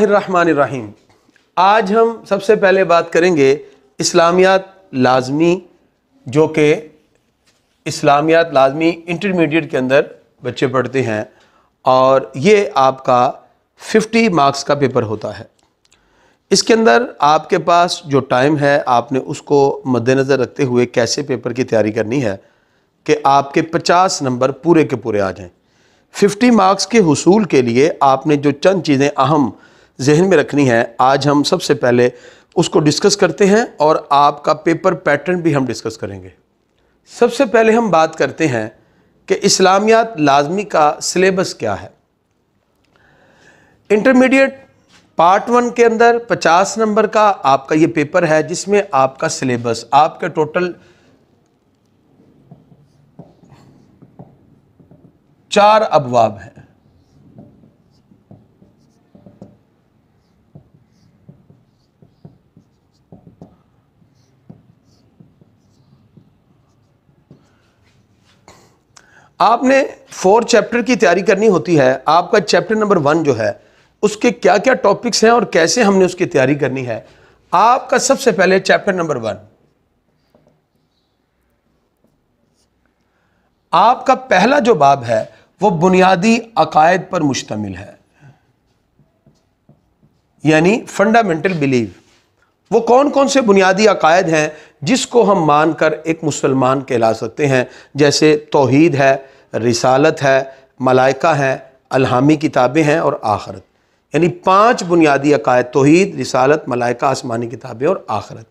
रहीम आज हम सबसे पहले बात करेंगे इस्लामियात लाजमी जो कि इस्लामियात लाजमी इंटरमीडिएट के अंदर बच्चे पढ़ते हैं और ये आपका 50 मार्क्स का पेपर होता है इसके अंदर आपके पास जो टाइम है आपने उसको मद्देनज़र रखते हुए कैसे पेपर की तैयारी करनी है कि आपके 50 नंबर पूरे के पूरे आ जाएं 50 मार्क्स के हसूल के लिए आपने जो चंद चीज़ें अहम जहन में रखनी है आज हम सबसे पहले उसको डिस्कस करते हैं और आपका पेपर पैटर्न भी हम डिस्कस करेंगे सबसे पहले हम बात करते हैं कि इस्लामियात लाजमी का सिलेबस क्या है इंटरमीडिएट पार्ट वन के अंदर 50 नंबर का आपका ये पेपर है जिसमें आपका सिलेबस आपका टोटल चार अबवाब हैं आपने फोर चैप्टर की तैयारी करनी होती है आपका चैप्टर नंबर वन जो है उसके क्या क्या टॉपिक्स हैं और कैसे हमने उसकी तैयारी करनी है आपका सबसे पहले चैप्टर नंबर वन आपका पहला जो बाब है वो बुनियादी अकायद पर मुश्तमिल है यानी फंडामेंटल बिलीव वो कौन कौन से बुनियादी अकायद हैं जिसको हम मानकर एक मुसलमान कहला सकते हैं जैसे तोहीद है रिसालत है मलाइका हैं अलहामी किताबें हैं और आखरत यानी पांच बुनियादी अकायद तोहद रिसालत मलाइका आसमानी किताबें और आखरत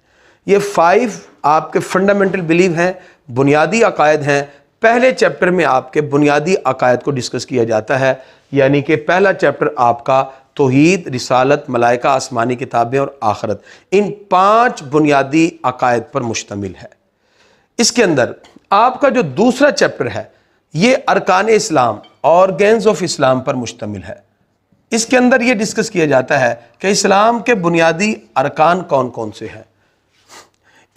ये फाइव आपके फंडामेंटल बिलीव हैं बुनियादी अकायद हैं पहले चैप्टर में आपके बुनियादी अकायद को डिस्कस किया जाता है यानी कि पहला चैप्टर आपका तोहद रिसालत मलाइका आसमानी किताबें और आखरत इन पांच बुनियादी अकायद पर मुश्तमिल है इसके अंदर आपका जो दूसरा चैप्टर है ये अरकान इस्लाम और गेंस ऑफ इस्लाम पर मुश्तमिल है इसके अंदर ये डिस्कस किया जाता है कि इस्लाम के बुनियादी अरकान कौन कौन से हैं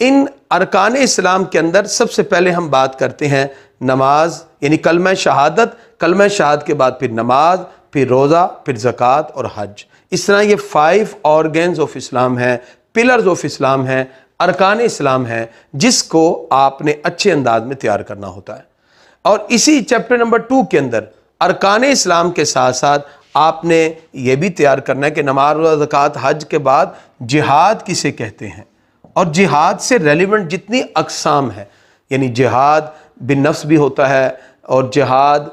इन अरकान इस्लाम के अंदर सबसे पहले हम बात करते हैं नमाज यानी कलम शहादत कलम शहाद के बाद फिर नमाज फिर रोज़ा फिर ज़क़़त और हज इस तरह ये फ़ाइव ऑर्गेन्स ऑफ इस्लाम हैं पिलर्स ऑफ इस्लाम है अरकान इस्लाम है जिसको आपने अच्छे अंदाज में तैयार करना होता है और इसी चैप्टर नंबर टू के अंदर अरकान इस्लाम के साथ साथ आपने ये भी तैयार करना है कि नमाज हज के बाद जिहाद किसे कहते हैं और जिहाद से रेलिवेंट जितनी अकसाम है यानी जिहाद बिन नफ्स भी होता है और जिहाद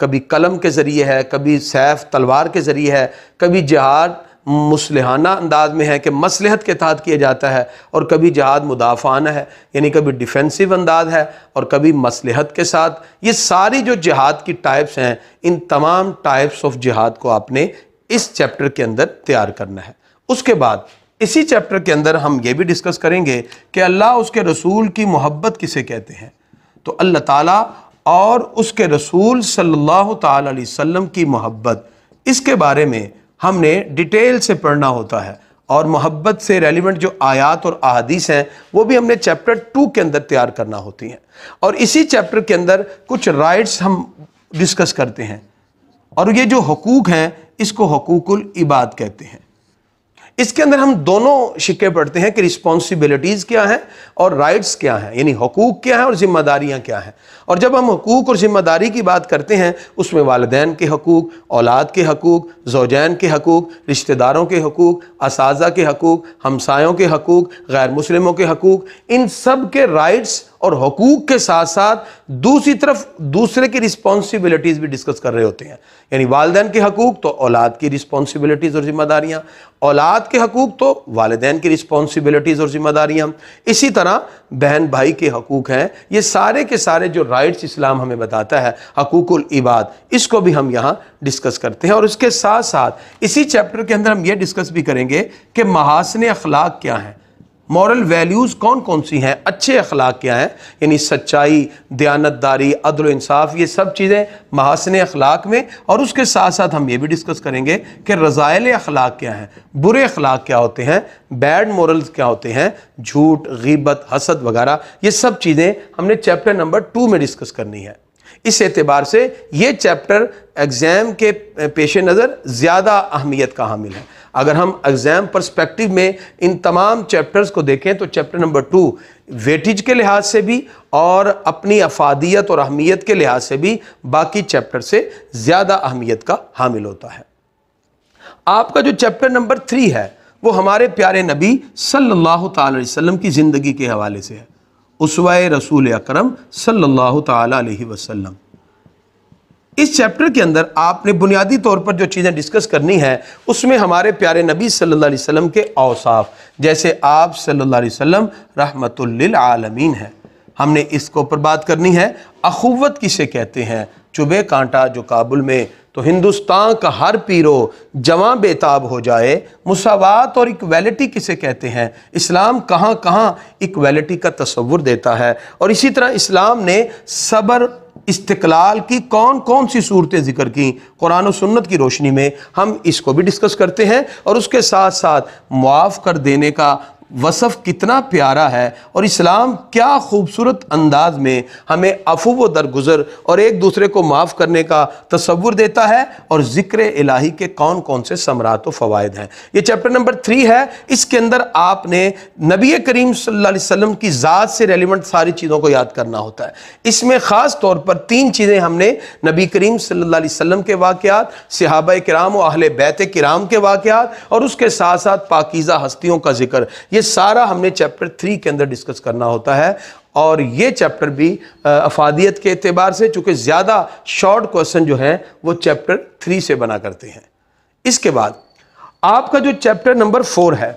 कभी कलम के ज़रिए है कभी सैफ तलवार के ज़रिए है कभी जिहाद मुसलहाना अंदाज में है कि मसलहत के तहत किया जाता है और कभी जहाद मुदाफ़ाना है यानी कभी डिफेंसिव अंदाज है और कभी मसलहत के साथ ये सारी जो जहाद की टाइप्स हैं इन तमाम टाइप्स ऑफ जहाद को आपने इस चैप्टर के अंदर तैयार करना है उसके बाद इसी चैप्टर के अंदर हम ये भी डिस्कस करेंगे कि अल्लाह उसके रसूल की मोहब्बत किसे कहते हैं तो अल्लाह ताला और उसके रसूल सल्लल्लाहु अलैहि वसल्लम की मोहब्बत इसके बारे में हमने डिटेल से पढ़ना होता है और मोहब्बत से रेलिवेंट जो आयात और अदीस हैं वो भी हमने चैप्टर टू के अंदर तैयार करना होती हैं और इसी चैप्टर के अंदर कुछ राइट्स हम डिस्कस करते हैं और ये जो हकूक़ हैं इसको हकूक़ुल इबाद कहते हैं इसके अंदर हम दोनों शिक्के पढ़ते हैं कि रिस्पॉन्सिबिलिटीज़ क्या हैं और राइट्स क्या हैं यानी हकूक़ क्या हैं और ज़िम्मेदारियाँ क्या हैं और जब हम हकूक़ और ज़िम्मेदारी की बात करते हैं उसमें वालदेन के हकूक़ औलाद के हकूक़ जोजैन के हकूक़ रिश्तेदारों के हकूक़ इस के हकूक़ हमसायों के हकूक़ गैर मुसलमों के हकूक़ इन सब के राइट्स और हकूक़ के साथ साथ दूसरी तरफ दूसरे की रिस्पॉन्सिबिलिटीज़ भी डिस्कस कर रहे होते हैं यानी वालदेन के हकूक़ तो औलाद की रिस्पॉन्सिबिलिटीज़ और ज़िम्मेदारियाँ औलाद के हकूक़ तो वालदेन की रिस्पॉन्सिबिलिटीज़ और ज़िम्मेदारियाँ इसी तरह बहन भाई के हकूक़ हैं ये सारे के सारे जो राइट्स इस्लाम हमें बताता है हकूक़ुल इबाद इसको भी हम यहाँ डिस्कस करते हैं और इसके साथ साथ इसी चैप्टर के अंदर हम ये डिस्कस भी करेंगे कि महासन अखलाक क्या हैं मॉरल वैल्यूज़ कौन कौन सी हैं अच्छे अखलाक क्या हैं यानी सच्चाई दयानतदारी अदल इंसाफ ये सब चीज़ें महासन अखलाक में और उसके साथ साथ हम ये भी डिस्कस करेंगे कि रज़ायल अखलाक क्या हैं बुरे अखलाक क्या होते हैं बैड मॉरल्स क्या होते हैं झूठ गीबत हसद वगैरह ये सब चीज़ें हमने चैप्टर नंबर टू में डिस्कस करनी है इस एतबार से ये चैप्टर एग्ज़ाम के पेश नज़र ज़्यादा अहमियत का हामिल है अगर हम एग्ज़ाम परस्पेक्टिव में इन तमाम चैप्टर्स को देखें तो चैप्टर नंबर टू वेटिज के लिहाज से भी और अपनी अफादियत और अहमियत के लिहाज से भी बाकी चैप्टर से ज़्यादा अहमियत का हामिल होता है आपका जो चैप्टर नंबर थ्री है वो हमारे प्यारे नबी सल्लल्लाहु अलैहि वसल्लम की ज़िंदगी के हवाले से है उसवा रसूल अक्रम सल्लल्लाहु वसल्लम इस चैप्टर के अंदर आपने बुनियादी तौर पर जो चीज़ें डिस्कस करनी है उसमें हमारे प्यारे नबी सल्लल्लाहु अलैहि वसल्लम के अवसाफ जैसे आप सल्लल्लाहु अलैहि वसल्लम रहमतुल्लिल आलमीन है हमने इसको ऊपर बात करनी है अखुवत किसे कहते हैं चुबे कांटा जो काबुल में तो हिंदुस्तान का हर पीरो जवां बेताब हो जाए मुसावात और इक्वलिटी किसे कहते हैं इस्लाम कहाँ कहाँ इक्वेलिटी का तस्वुर देता है और इसी तरह इस्लाम ने सबर इस्तकलाल की कौन कौन सी सूरतें जिक्र की कुरान सुन्नत की रोशनी में हम इसको भी डिस्कस करते हैं और उसके साथ साथ मुआफ़ कर देने का वसफ़ कितना प्यारा है और इस्लाम क्या खूबसूरत अंदाज में हमें अफू व दरगुजर और एक दूसरे को माफ़ करने का तस्वुर देता है और ज़िक्र इलाही के कौन कौन से समरात व फ़वाद हैं ये चैप्टर नंबर थ्री है इसके अंदर आपने नबी करीम सल्लम की ज़ात से रेलिवेंट सारी चीज़ों को याद करना होता है इसमें ख़ास तौर पर तीन चीज़ें हमने नबी करीम सल्ला वसम के वाक़ात सहाबा कराम और अहल बैत कराम के वाक़ात और उसके साथ साथ पाकिज़ा हस्तियों का जिक्र ये सारा हमने चैप्टर थ्री के अंदर डिस्कस करना होता है और ये चैप्टर भी अफादियत के अतबार से चूँकि ज़्यादा शॉर्ट क्वेश्चन जो हैं वो चैप्टर थ्री से बना करते हैं इसके बाद आपका जो चैप्टर नंबर फोर है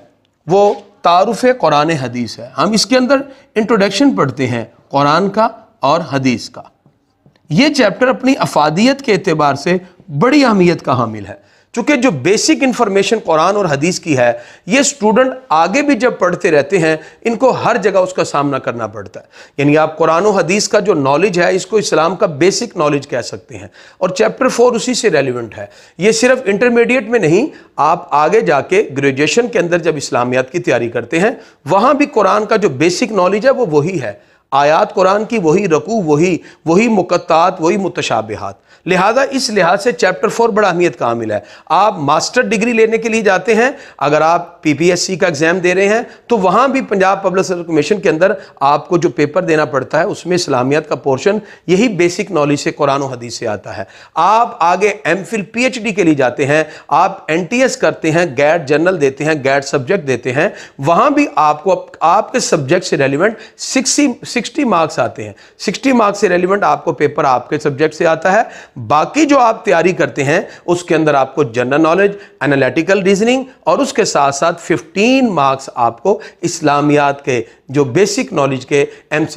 वो तारुफ कुरान हदीस है हम इसके अंदर इंट्रोडक्शन पढ़ते हैं कुरान का और हदीस का ये चैप्टर अपनी अफादियत के अतबार से बड़ी अहमियत का हामिल है चूंकि जो बेसिक इन्फॉर्मेशन कुरान और हदीस की है ये स्टूडेंट आगे भी जब पढ़ते रहते हैं इनको हर जगह उसका सामना करना पड़ता है यानी आप कुरान और हदीस का जो नॉलेज है इसको इस्लाम का बेसिक नॉलेज कह सकते हैं और चैप्टर फोर उसी से रेलिवेंट है ये सिर्फ इंटरमीडिएट में नहीं आप आगे जाके ग्रेजुएशन के अंदर जब इस्लामियात की तैयारी करते हैं वहाँ भी कुरान का जो बेसिक नॉलेज है वो वही है आयात कुरान की वही रकू वही वही मुकत्त वही मुतशाबहत लिहाजा इस लिहाज से चैप्टर फोर बड़ा अहमियत का हामिल है आप मास्टर डिग्री लेने के लिए जाते हैं अगर आप पीपीएससी का एग्ज़ाम दे रहे हैं तो वहाँ भी पंजाब पब्लिक सर्विस कमीशन के अंदर आपको जो पेपर देना पड़ता है उसमें इस्लामियत का पोर्शन यही बेसिक नॉलेज से कुरान हदीस से आता है आप आगे एम फिल पी के लिए जाते हैं आप एन करते हैं गैट जर्नल देते हैं गैट सब्जेक्ट देते हैं वहाँ भी आपको आपके सब्जेक्ट से रेलिवेंट सिक्सटी सिक्सटी मार्क्स आते हैं सिक्सटी मार्क्स से रेलिवेंट आपको पेपर आपके सब्जेक्ट से आता है बाकी जो आप तैयारी करते हैं उसके अंदर आपको जनरल नॉलेज एनालिटिकल रीजनिंग और उसके साथ साथ 15 मार्क्स आपको इस्लामियात के जो बेसिक नॉलेज के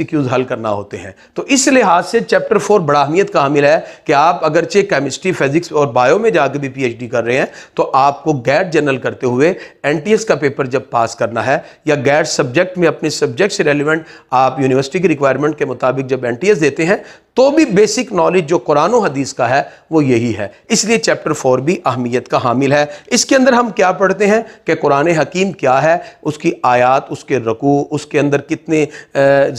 क्यूज हल करना होते हैं तो इस लिहाज से चैप्टर फोर बड़ा अहमियत का हामिल है कि आप अगरचे केमिस्ट्री फिजिक्स और बायो में जाकर भी डी कर रहे हैं तो आपको गैट जनरल करते हुए एस का पेपर जब पास करना है या गैट सब्जेक्ट में अपने सब्जेक्ट से रेलिवेंट आप यूनिवर्सिटी की रिक्वायरमेंट के मुताबिक जब एस देते हैं तो भी बेसिक नॉलेज जो कुरान हदीस का है वो यही है इसलिए चैप्टर फोर भी अहमियत का हामिल है इसके अंदर हम क्या पढ़ते हैं कि कुरान हकीम क्या है उसकी आयात उसके रकू उसके अंदर कितने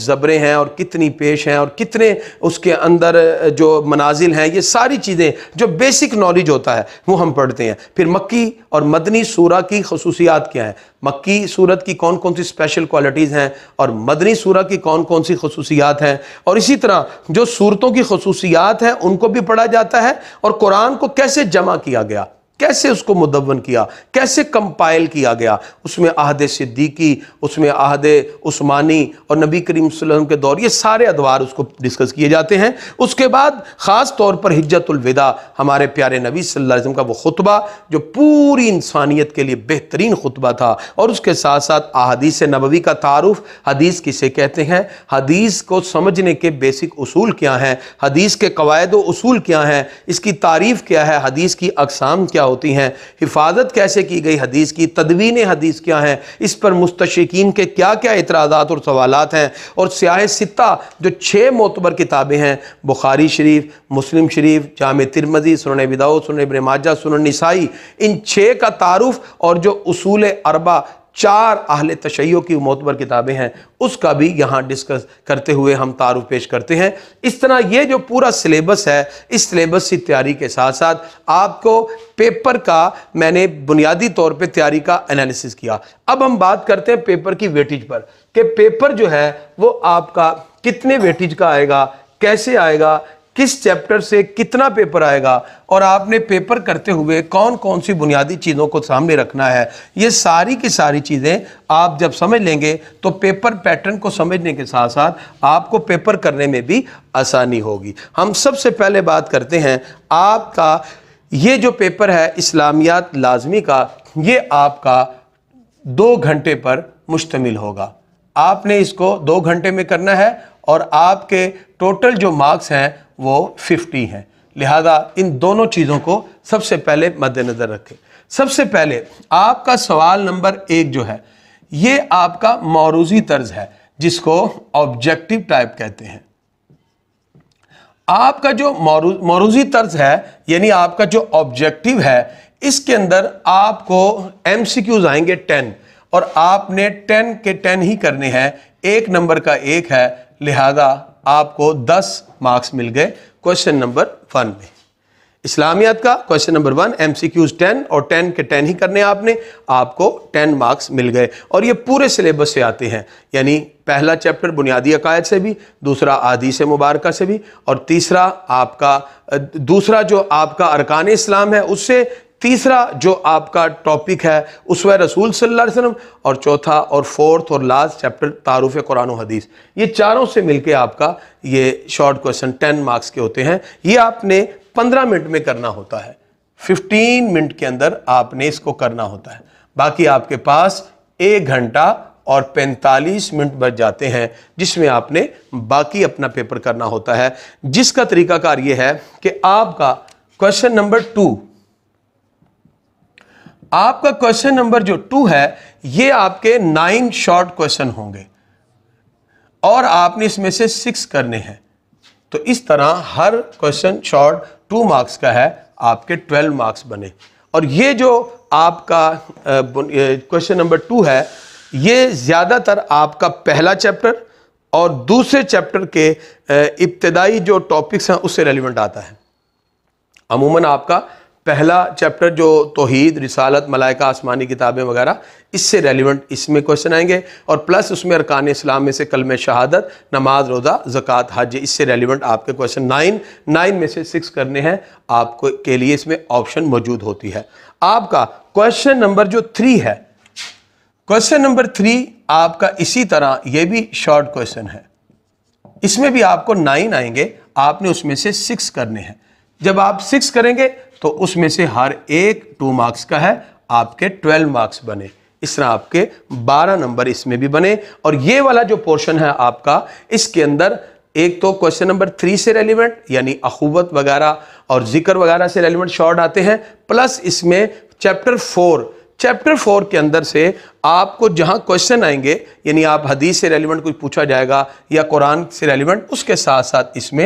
ज़बरें हैं और कितनी पेश हैं और कितने उसके अंदर जो मनाजिल हैं ये सारी चीज़ें जो बेसिक नॉलेज होता है वो हम पढ़ते हैं फिर मक्की और मदनी सूरा की खसूसियात क्या हैं मक्की सूरत की कौन कौन सी स्पेशल क्वालिटीज़ हैं और मदनी सूरा की कौन कौन सी खसूसियात हैं और इसी तरह जो सूरतों की खसूसियात हैं उनको भी पढ़ा जाता है और कुरान को कैसे जमा किया गया कैसे उसको मुदवन किया कैसे कंपाइल किया गया उसमें आहद सिद्दीकी उसमें आहद उस्मानी और नबी करीम वसल्लम के दौर ये सारे अदवार उसको डिस्कस किए जाते हैं उसके बाद ख़ास तौर पर हिजतुलविदा हमारे प्यारे नबी सल्लल्लाहु अलैहि वसल्लम का वो खुतबा जो पूरी इंसानियत के लिए बेहतरीन खुतबा था और उसके साथ साथ अहदीस नबवी का तारुफ हदीस किसे कहते हैं हदीस को समझने के बेसिक असूल क्या हैं हदीस के कवायद असूल क्या हैं इसकी तारीफ़ क्या है हदीस की अकसाम क्या क्या होती हैं हिफाजत कैसे की गई हदीस की तदवीन हदीस क्या हैं इस पर मुस्तशिकीन के क्या क्या इतराज़ात और सवाल हैं और स्याह सित्ता जो छः मोतबर किताबें हैं बुखारी शरीफ मुस्लिम शरीफ जाम तिरमजी सुन विदाओ सुन माजा सुन नसाई इन छः का तारुफ और जो असूल अरबा चार आहल तशैयों की मोतबर किताबें हैं उसका भी यहाँ डिस्कस करते हुए हम तारुफ पेश करते हैं इस तरह ये जो पूरा सिलेबस है इस सिलेबस की तैयारी के साथ साथ आपको पेपर का मैंने बुनियादी तौर पे तैयारी का एनालिसिस किया अब हम बात करते हैं पेपर की वेटेज पर कि पेपर जो है वो आपका कितने वेटेज का आएगा कैसे आएगा किस चैप्टर से कितना पेपर आएगा और आपने पेपर करते हुए कौन कौन सी बुनियादी चीज़ों को सामने रखना है ये सारी की सारी चीज़ें आप जब समझ लेंगे तो पेपर पैटर्न को समझने के साथ साथ आपको पेपर करने में भी आसानी होगी हम सबसे पहले बात करते हैं आपका ये जो पेपर है इस्लामियात लाजमी का ये आपका दो घंटे पर मुश्तमिल होगा आपने इसको दो घंटे में करना है और आपके टोटल जो मार्क्स हैं वो 50 हैं लिहाजा इन दोनों चीज़ों को सबसे पहले मद्देनज़र रखें सबसे पहले आपका सवाल नंबर एक जो है ये आपका मौरूजी तर्ज है जिसको ऑब्जेक्टिव टाइप कहते हैं आपका जो मौरू मौरूजी तर्ज है यानी आपका जो ऑब्जेक्टिव है इसके अंदर आपको एम सी क्यूज आएंगे टेन और आपने टेन के टेन ही करने हैं एक नंबर का एक है लिहाजा आपको 10 मार्क्स मिल गए क्वेश्चन नंबर वन में इस्लामियात का question number one M C Qs ten और टेन के टेन ही करने आपने आपको टेन मार्क्स मिल गए और ये पूरे सिलेबस से आते हैं यानी पहला चैप्टर बुनियादी अकायद से भी दूसरा आदि से मुबारक से भी और तीसरा आपका दूसरा जो आपका अरकान इस्लाम है उससे तीसरा जो आपका टॉपिक है उसवा रसूल सल्ला वसलम और चौथा और फोर्थ और लास्ट चैप्टर तारुफ कुरान हदीस ये चारों से मिलके आपका ये शॉर्ट क्वेश्चन टेन मार्क्स के होते हैं ये आपने 15 मिनट में करना होता है 15 मिनट के अंदर आपने इसको करना होता है बाकी आपके पास एक घंटा और 45 मिनट बच जाते हैं जिसमें आपने बाकी अपना पेपर करना होता है जिसका तरीकाकार यह है कि आपका क्वेश्चन नंबर टू आपका क्वेश्चन नंबर जो टू है ये आपके नाइन शॉर्ट क्वेश्चन होंगे और आपने इसमें से सिक्स करने हैं तो इस तरह हर क्वेश्चन शॉर्ट टू मार्क्स का है आपके ट्वेल्व मार्क्स बने और ये जो आपका क्वेश्चन नंबर टू है ये ज़्यादातर आपका पहला चैप्टर और दूसरे चैप्टर के इब्तदाई जो टॉपिक्स हैं उससे रेलिवेंट आता है अमूमन आपका पहला चैप्टर जो तोहद रिसालत मलाइका आसमानी किताबें वगैरह इससे रेलिवेंट इसमें क्वेश्चन आएंगे और प्लस उसमें अरकान इस्लाम में से कलम शहादत नमाज रोज़ा ज़क़़त हज इससे रेलिवेंट आपके क्वेश्चन नाइन नाइन में से सिक्स करने हैं आपको के लिए इसमें ऑप्शन मौजूद होती है आपका क्वेश्चन नंबर जो थ्री है क्वेश्चन नंबर थ्री आपका इसी तरह ये भी शॉर्ट क्वेश्चन है इसमें भी आपको नाइन आएंगे आपने उसमें से सिक्स करने हैं जब आप सिक्स करेंगे तो उसमें से हर एक टू मार्क्स का है आपके ट्वेल्व मार्क्स बने इस तरह आपके बारह नंबर इसमें भी बने और ये वाला जो पोर्शन है आपका इसके अंदर एक तो क्वेश्चन नंबर थ्री से रेलिवेंट यानी अखूबत वगैरह और जिक्र वगैरह से रेलिवेंट शॉर्ट आते हैं प्लस इसमें चैप्टर फोर चैप्टर फोर के अंदर से आपको जहां क्वेश्चन आएंगे यानी आप हदीस से रेलिवेंट कुछ पूछा जाएगा या कुरान से रेलिवेंट उसके साथ साथ इसमें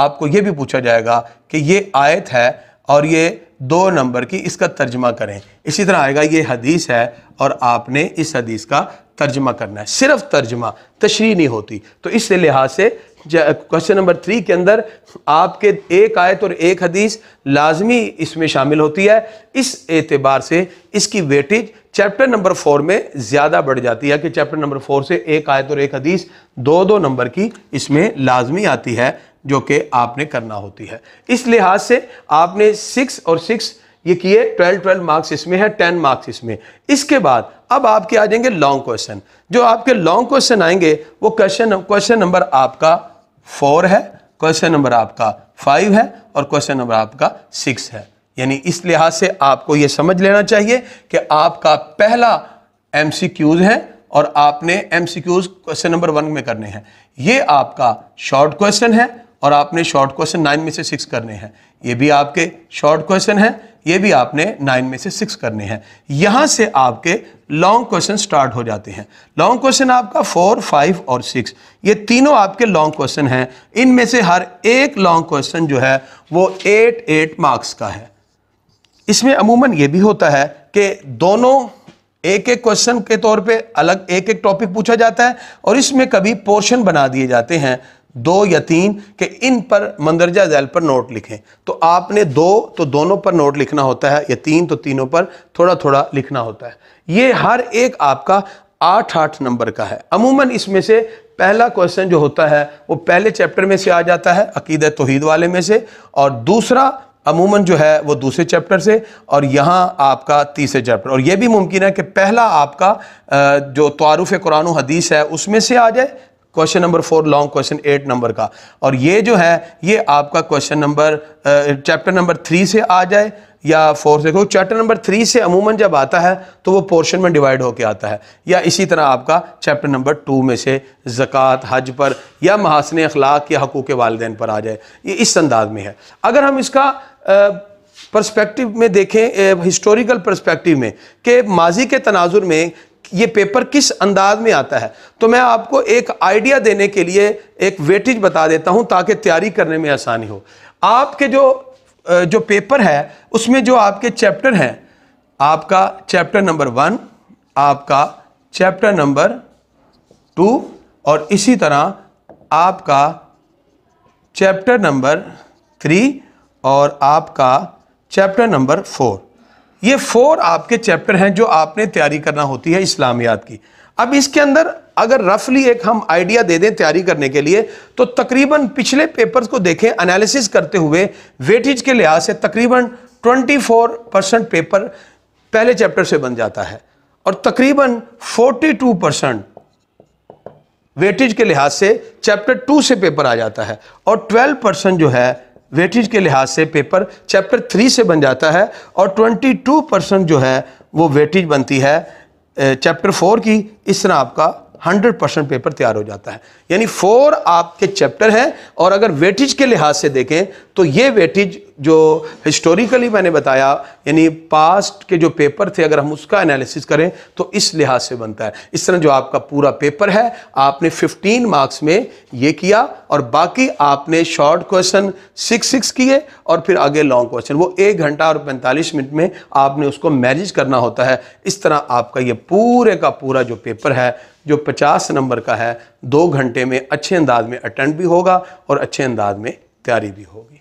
आपको ये भी पूछा जाएगा कि ये आयत है और ये दो नंबर की इसका तर्जमा करें इसी तरह आएगा ये हदीस है और आपने इस हदीस का तर्जमा करना है सिर्फ तर्जमा तशरी नहीं होती तो इस लिहाज से क्वेश्चन नंबर थ्री के अंदर आपके एक आयत और एक हदीस लाजमी इसमें शामिल होती है इस एतबार से इसकी वेटेज चैप्टर नंबर फोर में ज़्यादा बढ़ जाती है कि चैप्टर नंबर फोर से एक आयत और एक हदीस दो दो नंबर की इसमें लाजमी आती है जो कि आपने करना होती है इस लिहाज से आपने सिक्स और सिक्स ये किए ट्वेल्व ट्वेल्व मार्क्स इसमें है टेन मार्क्स इसमें इसके बाद अब आपके आ जाएंगे लॉन्ग क्वेश्चन जो आपके लॉन्ग क्वेश्चन आएंगे वो क्वेश्चन क्वेश्चन नंबर आपका फोर है क्वेश्चन नंबर आपका फाइव है और क्वेश्चन नंबर आपका सिक्स है यानी इस लिहाज से आपको ये समझ लेना चाहिए कि आपका पहला एम है और आपने एम क्वेश्चन नंबर वन में करने हैं ये आपका शॉर्ट क्वेश्चन है और आपने शॉर्ट क्वेश्चन नाइन में से सिक्स करने हैं ये भी आपके शॉर्ट क्वेश्चन हैं ये भी आपने नाइन में से सिक्स करने हैं यहाँ से आपके लॉन्ग क्वेश्चन स्टार्ट हो जाते हैं लॉन्ग क्वेश्चन आपका फोर फाइव और सिक्स ये तीनों आपके लॉन्ग क्वेश्चन हैं इनमें से हर एक लॉन्ग क्वेश्चन जो है वो एट एट मार्क्स का है इसमें अमूमन ये भी होता है कि दोनों एक एक क्वेश्चन के तौर पे अलग एक एक टॉपिक पूछा जाता है और इसमें कभी पोर्शन बना दिए जाते हैं दो या तीन कि इन पर मंदरजा जैल पर नोट लिखें तो आपने दो तो दोनों पर नोट लिखना होता है या तीन तो तीनों पर थोड़ा थोड़ा लिखना होता है ये हर एक आपका आठ आठ नंबर का है अमूमन इसमें से पहला क्वेश्चन जो होता है वो पहले चैप्टर में से आ जाता है अकीद तोहद वाले में से और दूसरा अमूमन जो है वो दूसरे चैप्टर से और यहाँ आपका तीसरे चैप्टर और ये भी मुमकिन है कि पहला आपका जो तारुफ़ कुरान हदीस है उसमें से आ जाए question number four long question eight number का और ये जो है ये आपका question number chapter number three से आ जाए या फोर से क्योंकि चैप्टर नंबर थ्री से अमूमन जब आता है तो वो पोर्शन में डिवाइड होकर आता है या इसी तरह आपका चैप्टर नंबर टू में से ज़क़़त हज पर या महासन अखलाक या हकूक़ वालदेन पर आ जाए ये इस अंदाज में है अगर हम इसका पर्सपेक्टिव में देखें हिस्टोरिकल पर्सपेक्टिव में कि माजी के तनाजुर में ये पेपर किस अंदाज में आता है तो मैं आपको एक आइडिया देने के लिए एक वेटेज बता देता हूं ताकि तैयारी करने में आसानी हो आपके जो जो पेपर है उसमें जो आपके चैप्टर हैं आपका चैप्टर नंबर वन आपका चैप्टर नंबर टू और इसी तरह आपका चैप्टर नंबर थ्री और आपका चैप्टर नंबर फोर ये फोर आपके चैप्टर हैं जो आपने तैयारी करना होती है इस्लामियात की अब इसके अंदर अगर रफली एक हम आइडिया दे दें तैयारी करने के लिए तो तकरीबन पिछले पेपर्स को देखें एनालिसिस करते हुए वेटेज के लिहाज से तकरीबन 24 परसेंट पेपर पहले चैप्टर से बन जाता है और तकरीबन 42 परसेंट वेटेज के लिहाज से चैप्टर टू से पेपर आ जाता है और 12 परसेंट जो है वेटेज के लिहाज से पेपर चैप्टर थ्री से बन जाता है और ट्वेंटी टू परसेंट जो है वो वेटेज बनती है चैप्टर फोर की इस तरह आपका हंड्रेड परसेंट पेपर तैयार हो जाता है यानी फोर आपके चैप्टर हैं और अगर वेटेज के लिहाज से देखें तो ये वेटेज जो हिस्टोरिकली मैंने बताया यानी पास्ट के जो पेपर थे अगर हम उसका एनालिसिस करें तो इस लिहाज से बनता है इस तरह जो आपका पूरा पेपर है आपने 15 मार्क्स में ये किया और बाकी आपने शॉर्ट क्वेश्चन सिक्स सिक्स किए और फिर आगे लॉन्ग क्वेश्चन वो एक घंटा और 45 मिनट में आपने उसको मैनेज करना होता है इस तरह आपका ये पूरे का पूरा जो पेपर है जो 50 नंबर का है दो घंटे में अच्छे अंदाज में अटेंड भी होगा और अच्छे अंदाज में तैयारी भी होगी